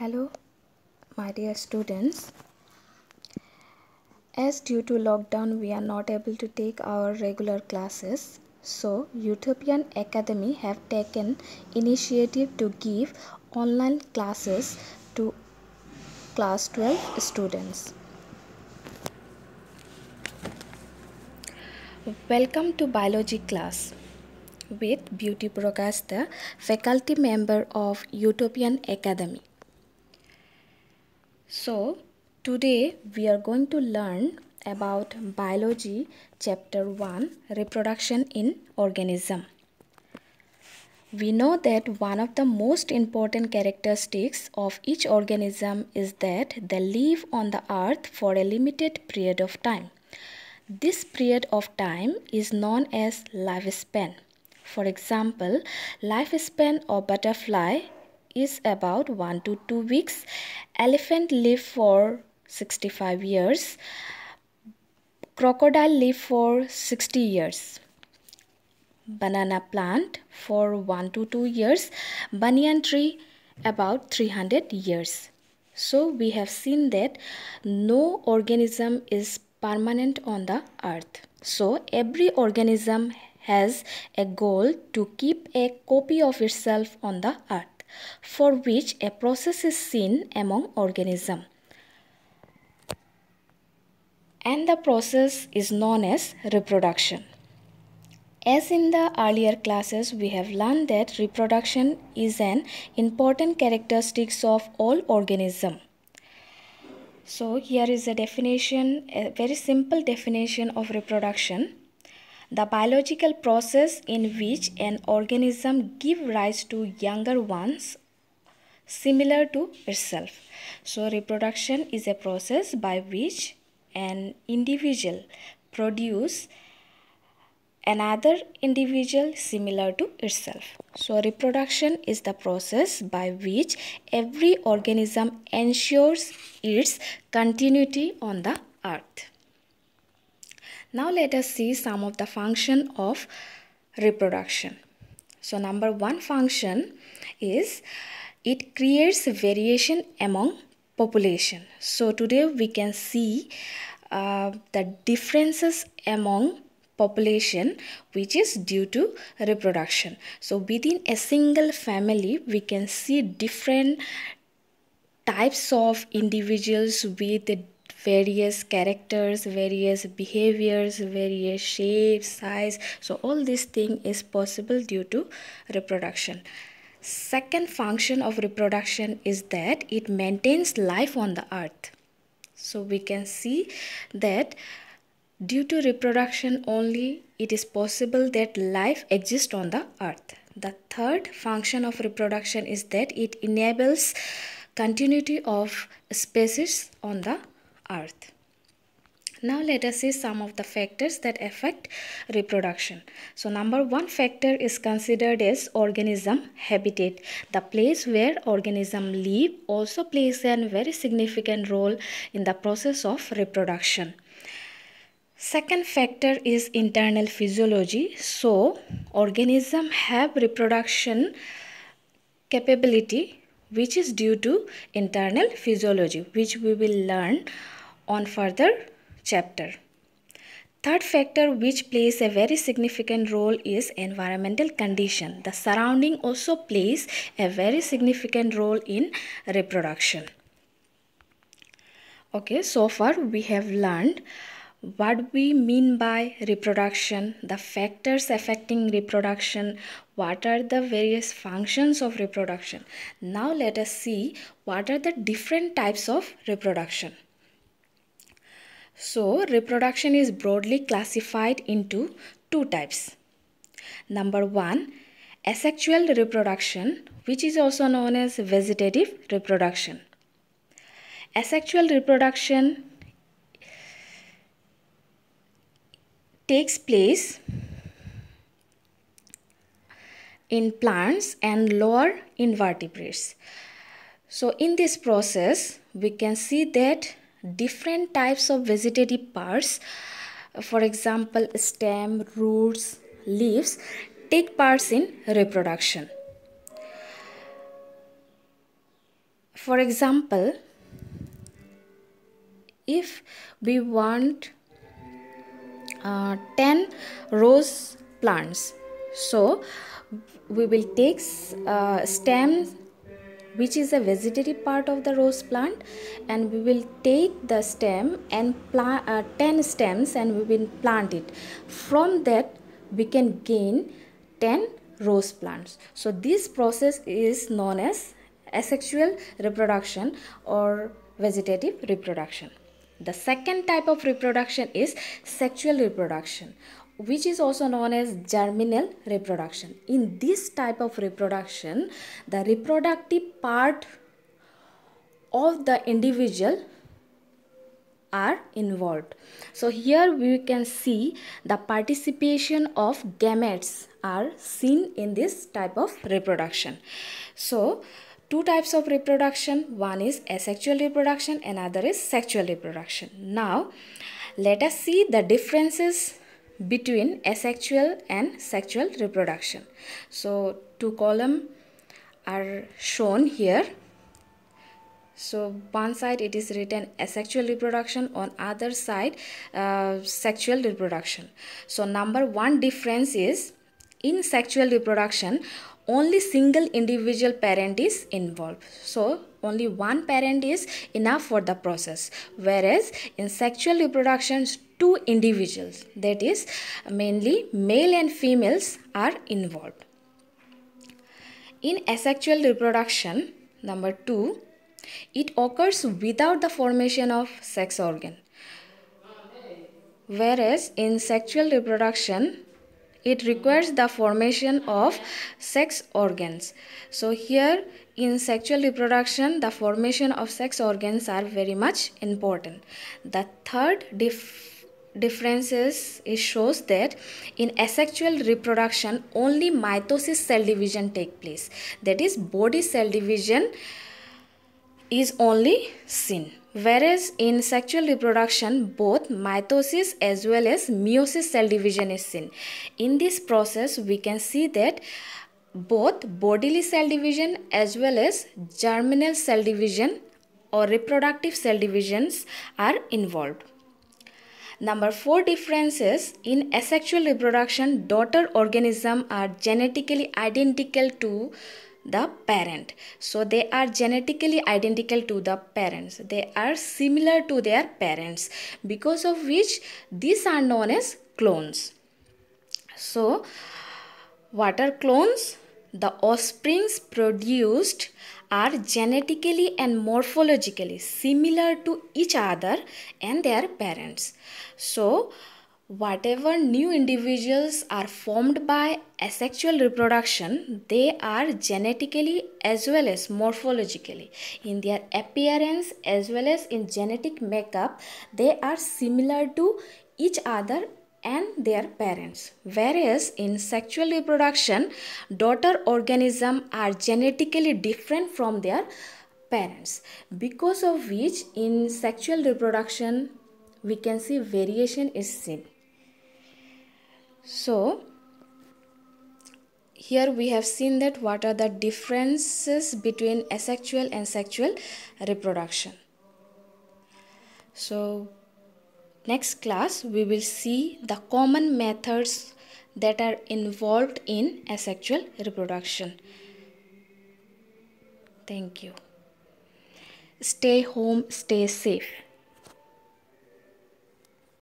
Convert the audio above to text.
Hello, my dear students. As due to lockdown, we are not able to take our regular classes. So, Utopian Academy have taken initiative to give online classes to class 12 students. Welcome to biology class with Beauty Prakash, the faculty member of Utopian Academy. So, today we are going to learn about biology chapter 1 reproduction in organism. We know that one of the most important characteristics of each organism is that they live on the earth for a limited period of time. This period of time is known as lifespan. For example, lifespan of butterfly is about 1 to 2 weeks. Elephant live for 65 years. Crocodile live for 60 years. Banana plant for 1 to 2 years. Banyan tree about 300 years. So we have seen that no organism is permanent on the earth. So every organism has a goal to keep a copy of itself on the earth for which a process is seen among organism. And the process is known as reproduction. As in the earlier classes, we have learned that reproduction is an important characteristic of all organism. So here is a definition, a very simple definition of reproduction the biological process in which an organism gives rise to younger ones similar to itself. So reproduction is a process by which an individual produce another individual similar to itself. So reproduction is the process by which every organism ensures its continuity on the earth. Now let us see some of the function of reproduction. So number one function is it creates variation among population. So today we can see uh, the differences among population which is due to reproduction. So within a single family we can see different types of individuals with various characters various behaviors various shapes size so all this thing is possible due to reproduction second function of reproduction is that it maintains life on the earth so we can see that due to reproduction only it is possible that life exists on the earth the third function of reproduction is that it enables continuity of species on the earth. Now let us see some of the factors that affect reproduction. So number one factor is considered as organism habitat. The place where organism live also plays a very significant role in the process of reproduction. Second factor is internal physiology. So organism have reproduction capability which is due to internal physiology which we will learn on further chapter. Third factor which plays a very significant role is environmental condition. The surrounding also plays a very significant role in reproduction. Okay, so far we have learned what we mean by reproduction, the factors affecting reproduction, what are the various functions of reproduction. Now let us see what are the different types of reproduction. So reproduction is broadly classified into two types. Number one, asexual reproduction which is also known as vegetative reproduction. Asexual reproduction takes place in plants and lower invertebrates. So in this process, we can see that different types of vegetative parts for example stem roots leaves take parts in reproduction for example if we want uh, 10 rose plants so we will take uh, stems which is a vegetative part of the rose plant and we will take the stem and plant uh, 10 stems and we will plant it from that we can gain 10 rose plants so this process is known as asexual reproduction or vegetative reproduction the second type of reproduction is sexual reproduction which is also known as germinal reproduction. In this type of reproduction, the reproductive part of the individual are involved. So here we can see the participation of gametes are seen in this type of reproduction. So two types of reproduction, one is asexual reproduction, another is sexual reproduction. Now let us see the differences between asexual and sexual reproduction. So two column are shown here. So one side it is written asexual reproduction on other side uh, sexual reproduction. So number one difference is in sexual reproduction only single individual parent is involved. So only one parent is enough for the process whereas in sexual reproduction two individuals that is mainly male and females are involved. In asexual reproduction number 2 it occurs without the formation of sex organ whereas in sexual reproduction it requires the formation of sex organs so here in sexual reproduction the formation of sex organs are very much important the third difference differences it shows that in asexual reproduction only mitosis cell division take place that is body cell division is only seen whereas in sexual reproduction both mitosis as well as meiosis cell division is seen in this process we can see that both bodily cell division as well as germinal cell division or reproductive cell divisions are involved Number 4 differences in asexual reproduction daughter organism are genetically identical to the parent so they are genetically identical to the parents they are similar to their parents because of which these are known as clones so what are clones the offsprings produced are genetically and morphologically similar to each other and their parents. So, whatever new individuals are formed by asexual reproduction, they are genetically as well as morphologically. In their appearance as well as in genetic makeup, they are similar to each other and their parents. Whereas in sexual reproduction, daughter organisms are genetically different from their parents because of which in sexual reproduction we can see variation is seen. So, here we have seen that what are the differences between asexual and sexual reproduction. So, Next class we will see the common methods that are involved in asexual reproduction. Thank you. Stay home, stay safe.